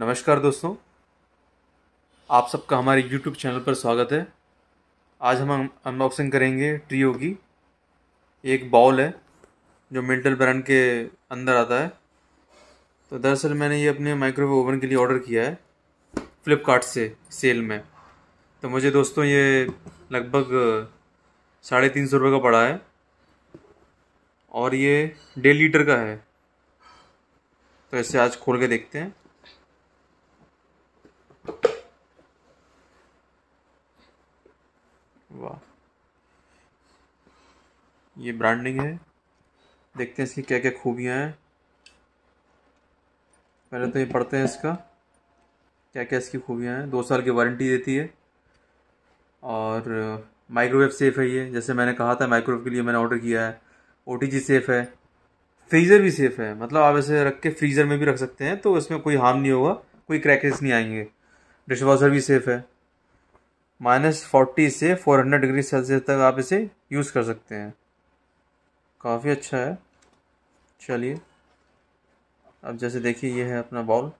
नमस्कार दोस्तों आप सबका हमारे YouTube चैनल पर स्वागत है आज हम अनबॉक्सिंग करेंगे ट्रियो की एक बाउल है जो मिल्टल ब्रांड के अंदर आता है तो दरअसल मैंने ये अपने माइक्रोवेव ओवन के लिए ऑर्डर किया है फ्लिपकार्ट से सेल में तो मुझे दोस्तों ये लगभग साढ़े तीन सौ रुपये का पड़ा है और ये डेढ़ लीटर का है तो इसे आज खोल के देखते हैं वाह ये ब्रांडिंग है देखते हैं इसकी क्या क्या खूबियाँ हैं पहले तो ये पढ़ते हैं इसका क्या क्या इसकी खूबियाँ हैं दो साल की वारंटी देती है और माइक्रोवेव uh, सेफ़ है ये जैसे मैंने कहा था माइक्रोवेव के लिए मैंने ऑर्डर किया है ओ सेफ़ है फ्रीज़र भी सेफ़ है मतलब आप इसे रख के फ्रीज़र में भी रख सकते हैं तो इसमें कोई हार्म नहीं होगा कोई क्रैकेस नहीं आएंगे वॉशर भी सेफ़ है माइनस फोर्टी से फोर हंड्रेड डिग्री सेल्सियस तक आप इसे यूज़ कर सकते हैं काफ़ी अच्छा है चलिए अब जैसे देखिए ये है अपना बॉल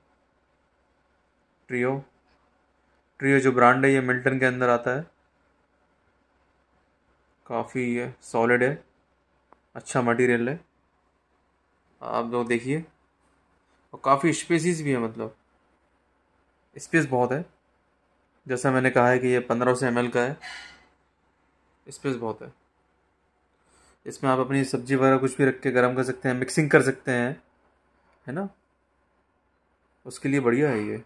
ट्रियो ट्रियो जो ब्रांड है ये मिल्टन के अंदर आता है काफ़ी ये सॉलिड है अच्छा मटेरियल है आप लोग देखिए और काफ़ी स्पेसिस भी है मतलब स्पेस बहुत है जैसा मैंने कहा है कि ये पंद्रह सौ एम का है स्पेस बहुत है इसमें आप अपनी सब्जी वगैरह कुछ भी रख के गर्म कर सकते हैं मिक्सिंग कर सकते हैं है ना उसके लिए बढ़िया है ये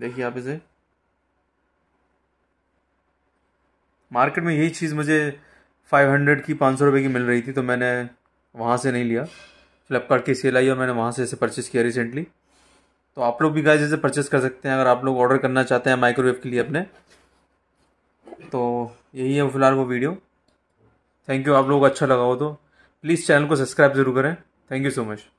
देखिए आप इसे मार्केट में यही चीज़ मुझे 500 की 500 रुपए की मिल रही थी तो मैंने वहाँ से नहीं लिया फ्लिपकार्ट की सेल आई और मैंने वहाँ से इसे परचेज़ किया रिसेंटली तो आप लोग भी गाइज इसे परचेस कर सकते हैं अगर आप लोग ऑर्डर करना चाहते हैं माइक्रोवेव के लिए अपने तो यही है फिलहाल वो वीडियो थैंक यू आप लोग अच्छा लगा हो तो प्लीज़ चैनल को सब्सक्राइब ज़रूर करें थैंक यू सो मच